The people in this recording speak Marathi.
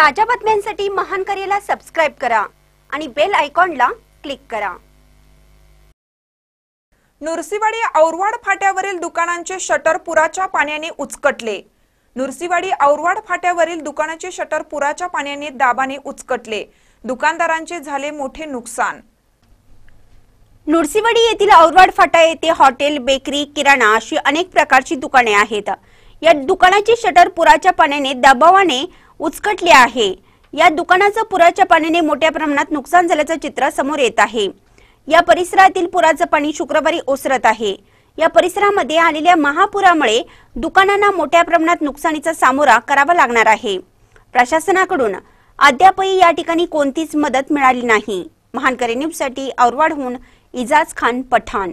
ताज्या बातम्यांसाठी महान करेला सबस्क्राईब करा आणि बेल आयकॉनला क्लिक करा नुरसीवाडी औरवाड फाट्यावरील दुकानांचे शटर पुराच्या पाण्याने उचकटले नुरसीवाडी औरवाड फाट्यावरील दुकानाचे शटर पुराच्या पाण्याने दाबाने उचकटले दुकानदारांचे झाले मोठे नुकसान नुरसीवाडी येथील औरवाड फाटा येथे हॉटेल बेकरी किराणा अशी अनेक प्रकारची दुकाने आहेत या दुकानाची शटर पुराच्या पाण्याने दबावाने उचकटले आहे या दुकानाचं पुराच्या पाण्याने मोठ्या प्रमाणात नुकसान झाल्याचं चित्र समोर येत आहे या परिसरातील पुराचं पाणी शुक्रवारी ओसरत आहे या परिसरामध्ये आलेल्या महापुरामुळे दुकानांना मोठ्या प्रमाणात नुकसानीचा सामोरा करावा लागणार आहे प्रशासनाकडून अद्यापही या ठिकाणी कोणतीच मदत मिळाली नाही महानकरी साठी औरवाडहून इजाज खान पठाण